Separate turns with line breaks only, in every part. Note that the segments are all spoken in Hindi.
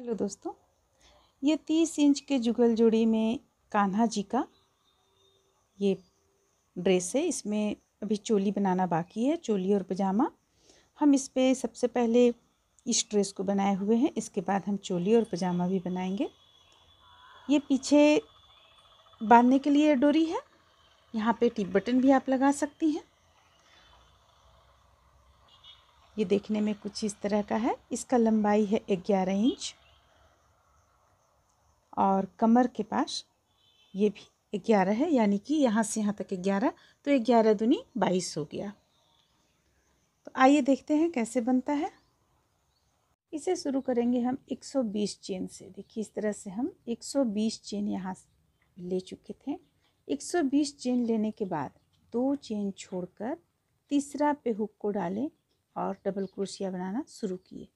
हेलो दोस्तों ये तीस इंच के जुगल जोड़ी में कान्हा जी का ये ड्रेस है इसमें अभी चोली बनाना बाकी है चोली और पजामा हम इस पर सबसे पहले इस ड्रेस को बनाए हुए हैं इसके बाद हम चोली और पजामा भी बनाएंगे ये पीछे बांधने के लिए डोरी है यहाँ पे टिप बटन भी आप लगा सकती हैं ये देखने में कुछ इस तरह का है इसका लंबाई है ग्यारह इंच और कमर के पास ये भी ग्यारह है यानी कि यहाँ से यहाँ तक ग्यारह तो ग्यारह दुनी बाईस हो गया तो आइए देखते हैं कैसे बनता है इसे शुरू करेंगे हम 120 चेन से देखिए इस तरह से हम 120 चेन यहाँ ले चुके थे 120 चेन लेने के बाद दो चेन छोड़कर तीसरा पे हुक को डालें और डबल क्रोशिया बनाना शुरू किए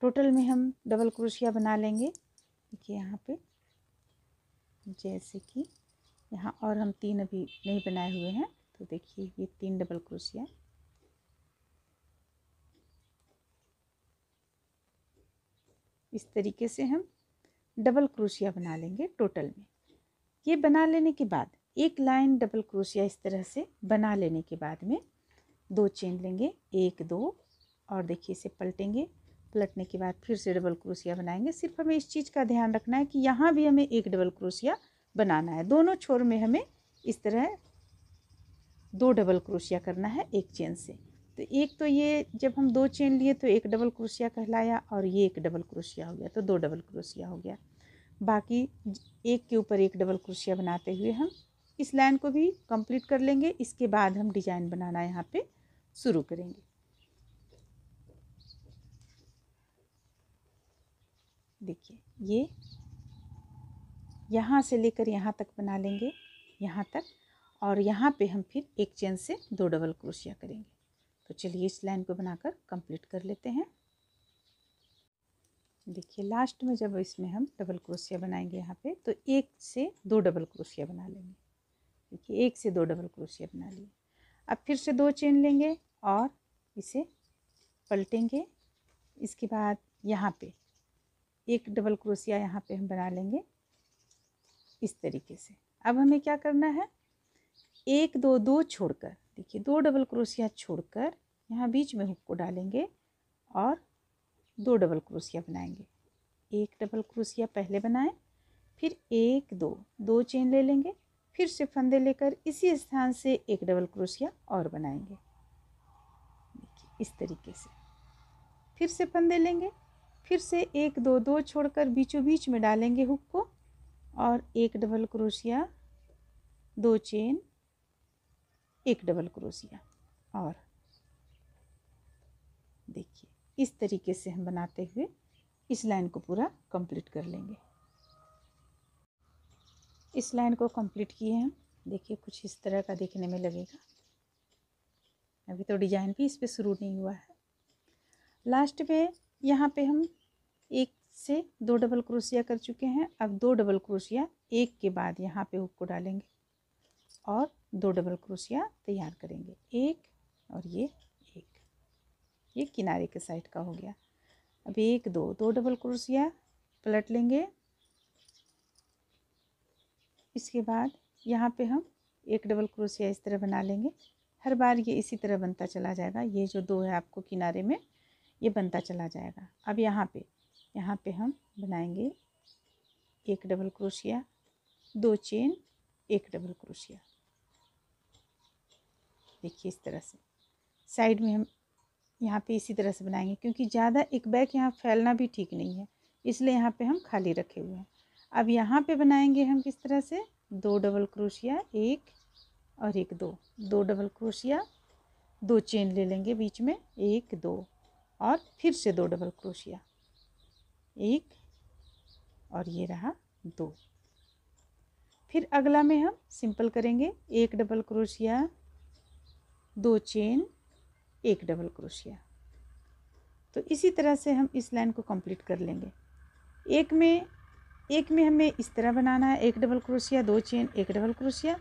टोटल में हम डबल क्रोशिया बना लेंगे देखिए यहाँ पे जैसे कि यहाँ और हम तीन अभी नहीं बनाए हुए हैं तो देखिए ये तीन डबल क्रोशिया इस तरीके से हम डबल क्रोशिया बना लेंगे टोटल में ये बना लेने के बाद एक लाइन डबल क्रोशिया इस तरह से बना लेने के बाद में दो चेन लेंगे एक दो और देखिए इसे पलटेंगे पलटने के बाद फिर से डबल क्रोशिया बनाएंगे सिर्फ हमें इस चीज़ का ध्यान रखना है कि यहाँ भी हमें एक डबल क्रोशिया बनाना है दोनों छोर में हमें इस तरह दो डबल क्रोशिया करना है एक चेन से तो एक तो ये जब हम दो चेन लिए तो एक डबल क्रोशिया कहलाया और ये एक डबल क्रोशिया हो गया तो दो डबल क्रोशिया हो गया बाकी एक के ऊपर एक डबल क्रोशिया बनाते हुए हम इस लाइन को भी कंप्लीट कर लेंगे इसके बाद हम डिज़ाइन बनाना यहाँ पे शुरू करेंगे देखिए ये यहाँ से लेकर यहाँ तक बना लेंगे यहाँ तक और यहाँ पे हम फिर एक चेन से दो डबल क्रोशिया करेंगे तो चलिए इस लाइन को बनाकर कंप्लीट कर लेते हैं देखिए लास्ट में जब इसमें हम डबल क्रोशिया बनाएंगे यहाँ पे तो एक से दो डबल क्रोशिया बना लेंगे देखिए एक से दो डबल क्रोशिया बना लिए अब फिर से दो चेन लेंगे और इसे पलटेंगे इसके बाद यहाँ पे एक डबल क्रोसिया यहाँ पे हम बना लेंगे इस तरीके से अब हमें क्या करना है एक दो दो छोड़कर देखिए दो डबल क्रोसिया छोड़कर यहाँ बीच में हुक को डालेंगे और दो डबल क्रोसिया बनाएंगे एक डबल क्रोसिया पहले बनाएं फिर एक दो दो चेन ले लेंगे फिर से फंदे लेकर इसी स्थान से एक डबल क्रोशिया और बनाएंगे देखिए इस तरीके से फिर से फंदे लेंगे फिर से एक दो दो छोड़कर बीचों बीच में डालेंगे हुक को और एक डबल क्रोशिया दो चेन एक डबल क्रोशिया और देखिए इस तरीके से हम बनाते हुए इस लाइन को पूरा कंप्लीट कर लेंगे इस लाइन को कंप्लीट किए हम देखिए कुछ इस तरह का देखने में लगेगा अभी तो डिजाइन भी इस पर शुरू नहीं हुआ है लास्ट में यहाँ पे हम एक से दो डबल क्रोशिया कर चुके हैं अब दो डबल क्रोशिया एक के बाद यहाँ पे हुक को डालेंगे और दो डबल क्रोशिया तैयार करेंगे एक और ये एक ये किनारे के साइड का हो गया अब एक दो दो डबल क्रोशिया पलट लेंगे इसके बाद यहाँ पे हम एक डबल क्रोशिया इस तरह बना लेंगे हर बार ये इसी तरह बनता चला जाएगा ये जो दो है आपको किनारे में ये बनता चला जाएगा अब यहाँ पे यहाँ पे हम बनाएंगे एक डबल क्रोशिया दो चेन एक डबल क्रोशिया देखिए इस तरह से साइड में हम यहाँ पे इसी तरह से बनाएंगे क्योंकि ज़्यादा एक बैग यहाँ फैलना भी ठीक नहीं है इसलिए यहाँ पे हम खाली रखे हुए हैं अब यहाँ पे बनाएंगे हम किस तरह से दो डबल क्रोशिया एक और एक दो दो डबल क्रोशिया दो चेन ले लेंगे बीच में एक दो और फिर से दो डबल क्रोशिया एक और ये रहा दो फिर अगला में हम सिंपल करेंगे एक डबल क्रोशिया दो चेन एक डबल क्रोशिया तो इसी तरह से हम इस लाइन को कंप्लीट कर लेंगे एक में एक में हमें इस तरह बनाना है एक डबल क्रोशिया दो चेन एक डबल क्रोशिया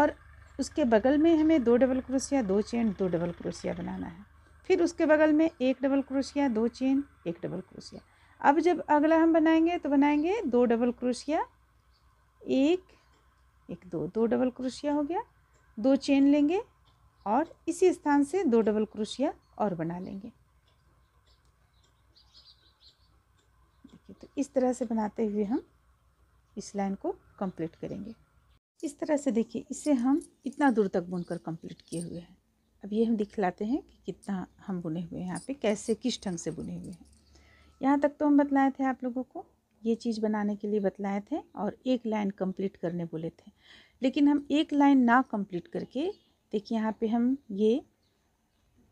और उसके बगल में हमें दो डबल क्रोशिया दो चेन दो डबल क्रोशिया बनाना है फिर उसके बगल में एक डबल क्रोशिया दो चेन एक डबल क्रोशिया अब जब अगला हम बनाएंगे तो बनाएंगे दो डबल क्रोशिया एक एक दो दो डबल क्रोशिया हो गया दो चेन लेंगे और इसी स्थान से दो डबल क्रोशिया और बना लेंगे देखिए तो इस तरह से बनाते हुए हम इस लाइन को कंप्लीट करेंगे इस तरह से देखिए इसे हम इतना दूर तक बुनकर कंप्लीट किए हुए हैं अब ये हम दिखलाते हैं कि कितना हम बुने हुए हैं यहाँ पे कैसे किस ढंग से बुने हुए हैं यहाँ तक तो हम बतलाए थे आप लोगों को ये चीज़ बनाने के लिए बतलाए थे और एक लाइन कंप्लीट करने बोले थे लेकिन हम एक लाइन ना कंप्लीट करके देखिए यहाँ पे हम ये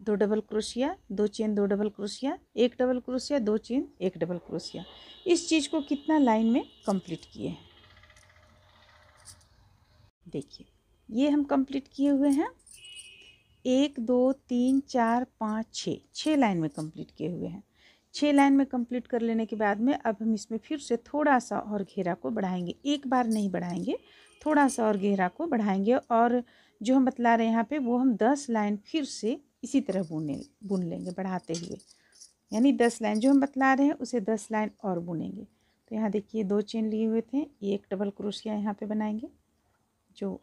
दो डबल क्रोशिया दो चेन दो डबल क्रोशिया एक डबल क्रोशिया दो चेन एक डबल क्रोशिया इस चीज़ को कितना लाइन में कंप्लीट किए हैं देखिए ये हम कंप्लीट किए हुए हैं एक दो तीन चार पाँच छः छः लाइन में कंप्लीट किए हुए हैं छः लाइन में कंप्लीट कर लेने के बाद में अब हम इसमें फिर से थोड़ा सा और घेरा को बढ़ाएंगे एक बार नहीं बढ़ाएंगे थोड़ा सा और घेरा को बढ़ाएंगे और जो हम बतला रहे हैं यहाँ पे वो हम दस लाइन फिर से इसी तरह बुने बुन लेंगे बढ़ाते हुए यानी दस लाइन जो हम बतला रहे हैं उसे दस लाइन और बुनेंगे तो यहाँ देखिए दो चेन लिए हुए थे एक डबल क्रोशिया यहाँ पर बनाएंगे जो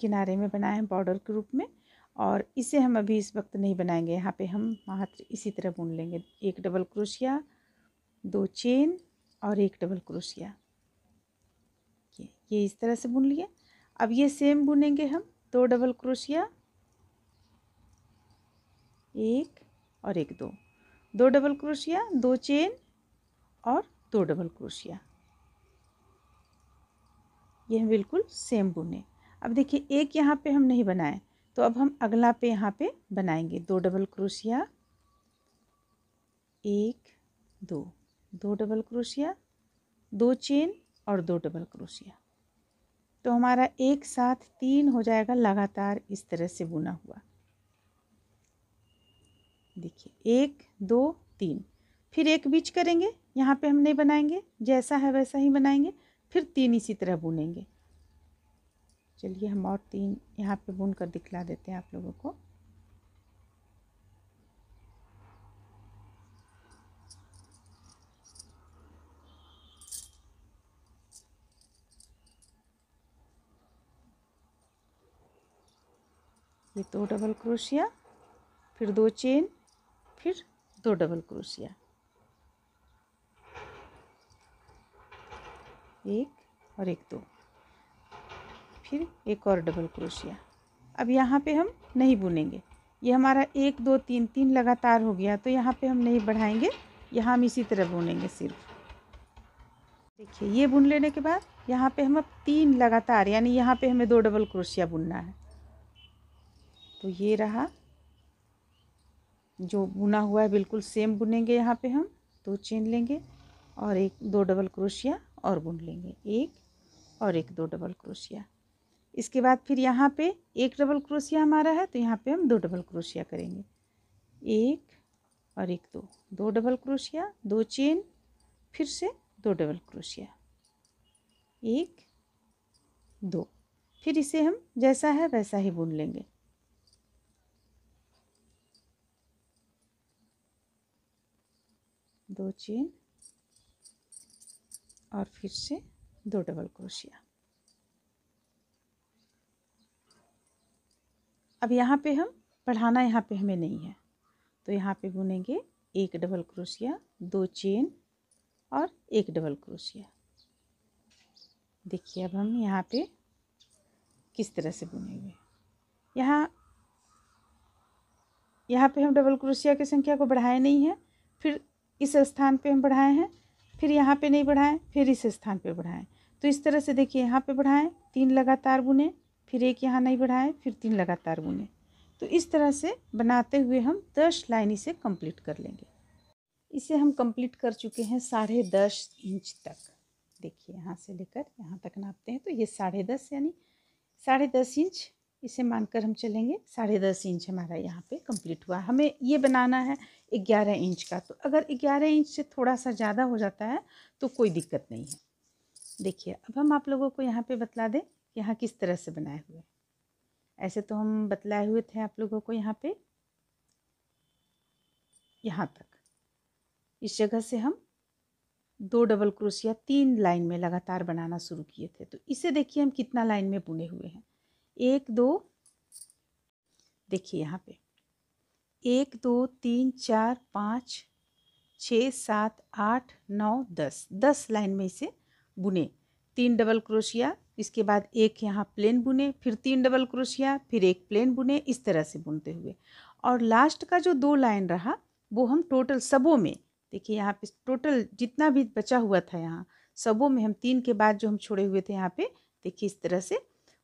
किनारे में बनाए हैं बॉर्डर के रूप में और इसे हम अभी इस वक्त नहीं बनाएंगे यहाँ पे हम मात्र इसी तरह बुन लेंगे एक डबल क्रोशिया दो चेन और एक डबल क्रोशिया ये ये इस तरह से बुन लिए अब ये सेम बुनेंगे हम दो डबल क्रोशिया एक और एक दो दो डबल क्रोशिया दो चेन और दो डबल क्रोशिया ये हम बिल्कुल सेम बुने अब देखिए एक यहाँ पे हम नहीं बनाए तो अब हम अगला पे यहाँ पे बनाएंगे दो डबल क्रोशिया एक दो दो डबल क्रोशिया दो चेन और दो डबल क्रोशिया तो हमारा एक साथ तीन हो जाएगा लगातार इस तरह से बुना हुआ देखिए एक दो तीन फिर एक बीच करेंगे यहाँ पे हम नहीं बनाएंगे जैसा है वैसा ही बनाएंगे फिर तीन इसी तरह बुनेंगे चलिए हम और तीन यहाँ पे बुन कर दिखला देते हैं आप लोगों को ये दो तो डबल क्रोशिया फिर दो चेन फिर दो डबल क्रोशिया एक और एक दो फिर एक और डबल क्रोशिया अब यहाँ पे हम नहीं बुनेंगे ये हमारा एक दो तीन तीन लगातार हो गया तो यहाँ पे हम नहीं बढ़ाएंगे यहाँ हम इसी तरह बुनेंगे सिर्फ देखिए ये बुन लेने के बाद यहाँ पे हम अब तीन लगातार यानी यहाँ पे हमें दो डबल क्रोशिया बुनना है तो ये रहा जो बुना हुआ है बिल्कुल सेम बुनेंगे यहाँ पे हम दो तो चेन लेंगे और एक दो डबल क्रोशिया और बुन लेंगे एक और एक दो डबल क्रोशिया इसके बाद फिर यहाँ पे एक डबल क्रोशिया हमारा है तो यहाँ पे हम दो डबल क्रोशिया करेंगे एक और एक दो दो डबल क्रोशिया दो चेन फिर से दो डबल क्रोशिया एक दो फिर इसे हम जैसा है वैसा ही बुन लेंगे दो चेन और फिर से दो डबल क्रोशिया अब यहाँ पे हम बढ़ाना यहाँ पे हमें नहीं है तो यहाँ पे बुनेंगे एक डबल क्रोशिया दो चेन और एक डबल क्रोशिया देखिए अब हम यहाँ पे किस तरह से बुनेंगे यहाँ यहाँ पे हम डबल क्रोशिया की संख्या को बढ़ाए नहीं हैं फिर इस स्थान पे हम बढ़ाए हैं फिर यहाँ पे नहीं बढ़ाएं फिर इस स्थान पे बढ़ाएं तो इस तरह से देखिए यहाँ पे बढ़ाएं तीन लगातार बुने फिर एक यहाँ नहीं बढ़ाएं फिर तीन लगातार बुने तो इस तरह से बनाते हुए हम दस लाइन इसे कंप्लीट कर लेंगे इसे हम कंप्लीट कर चुके हैं साढ़े दस इंच तक देखिए यहाँ से लेकर यहाँ तक नापते हैं तो ये साढ़े दस यानी साढ़े दस इंच इसे मानकर हम चलेंगे साढ़े दस इंच हमारा यहाँ पे कंप्लीट हुआ हमें ये बनाना है ग्यारह इंच का तो अगर ग्यारह इंच से थोड़ा सा ज़्यादा हो जाता है तो कोई दिक्कत नहीं है देखिए अब हम आप लोगों को यहाँ पर बतला दें यहाँ किस तरह से बनाए हुए ऐसे तो हम बतलाए हुए थे आप लोगों को यहाँ पे यहाँ तक इस जगह से हम दो डबल क्रोशिया तीन लाइन में लगातार बनाना शुरू किए थे तो इसे देखिए हम कितना लाइन में बुने हुए हैं एक दो देखिए यहाँ पे एक दो तीन चार पाँच छ सात आठ नौ दस दस लाइन में इसे बुने तीन डबल क्रोशिया इसके बाद एक यहाँ प्लेन बुने फिर तीन डबल क्रोशिया फिर एक प्लेन बुने इस तरह से बुनते हुए और लास्ट का जो दो लाइन रहा वो हम टोटल सबों में देखिए यहाँ पे टोटल जितना भी बचा हुआ था यहाँ सबों में हम तीन के बाद जो हम छोड़े हुए थे यहाँ पे देखिए इस तरह से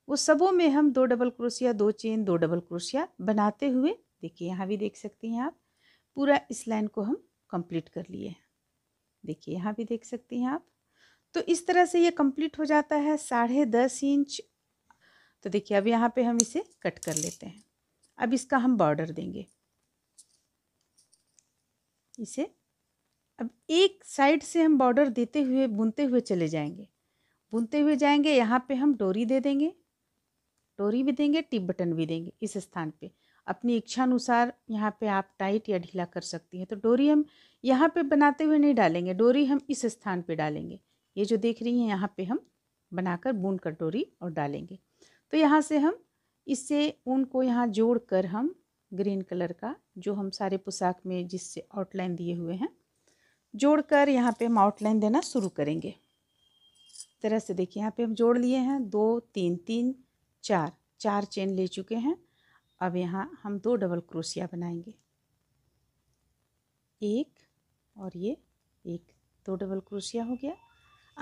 वो सबों में हम दो डबल क्रोशिया दो चेन दो डबल क्रोशिया बनाते हुए देखिए यहाँ भी देख सकते हैं आप पूरा इस लाइन को हम कंप्लीट कर लिए हैं देखिए यहाँ भी देख सकते हैं आप तो इस तरह से ये कंप्लीट हो जाता है साढ़े दस इंच तो देखिए अब यहाँ पे हम इसे कट कर लेते हैं अब इसका हम बॉर्डर देंगे इसे अब एक साइड से हम बॉर्डर देते हुए बुनते हुए चले जाएंगे बुनते हुए जाएंगे यहाँ पे हम डोरी दे देंगे डोरी भी देंगे टिप बटन भी देंगे इस स्थान पे अपनी इच्छा अनुसार यहाँ पे आप टाइट या ढीला कर सकती हैं तो डोरी हम यहाँ पे बनाते हुए नहीं डालेंगे डोरी हम इस स्थान पे डालेंगे ये जो देख रही हैं यहाँ पे हम बनाकर बूंद कर डोरी और डालेंगे तो यहाँ से हम इससे ऊन को यहाँ जोड़ कर हम ग्रीन कलर का जो हम सारे पोशाक में जिससे आउटलाइन दिए हुए हैं जोड़ कर यहाँ पर हम आउटलाइन देना शुरू करेंगे तरह से देखिए यहाँ पे हम जोड़ लिए हैं दो तीन तीन चार चार चेन ले चुके हैं अब यहाँ हम दो डबल क्रोशिया बनाएंगे एक और ये एक दो डबल क्रोशिया हो गया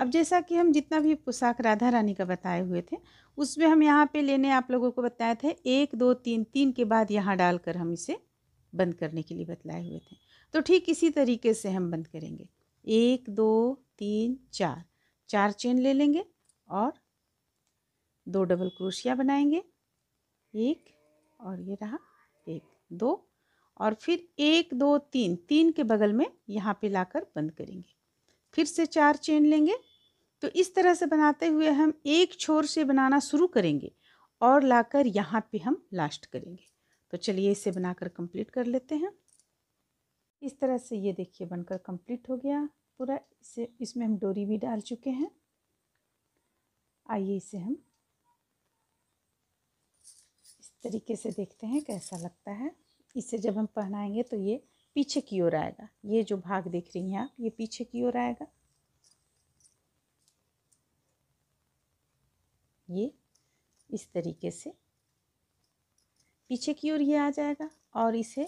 अब जैसा कि हम जितना भी पोशाक राधा रानी का बताए हुए थे उसमें हम यहाँ पे लेने आप लोगों को बताए थे एक दो तीन तीन के बाद यहाँ डालकर हम इसे बंद करने के लिए बतलाए हुए थे तो ठीक इसी तरीके से हम बंद करेंगे एक दो तीन चार चार चेन ले लेंगे और दो डबल क्रोशिया बनाएंगे एक और ये रहा एक दो और फिर एक दो तीन तीन के बगल में यहाँ पे लाकर बंद करेंगे फिर से चार चेन लेंगे तो इस तरह से बनाते हुए हम एक छोर से बनाना शुरू करेंगे और लाकर यहाँ पे हम लास्ट करेंगे तो चलिए इसे बनाकर कंप्लीट कर लेते हैं इस तरह से ये देखिए बनकर कंप्लीट हो गया पूरा इसे इसमें हम डोरी भी डाल चुके हैं आइए इसे हम इस तरीके से देखते हैं कैसा लगता है इसे जब हम पहनाएंगे तो ये पीछे की ओर आएगा ये जो भाग देख रही हैं आप ये पीछे की ओर आएगा ये इस तरीके से पीछे की ओर ये आ जाएगा और इसे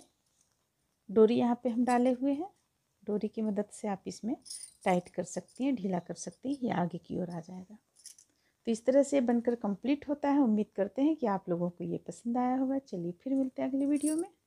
डोरी यहाँ पे हम डाले हुए हैं डोरी की मदद से आप इसमें टाइट कर सकती हैं ढीला कर सकती हैं ये आगे की ओर आ जाएगा तो इस तरह से बनकर कंप्लीट होता है उम्मीद करते हैं कि आप लोगों को ये पसंद आया होगा चलिए फिर मिलते हैं अगली वीडियो में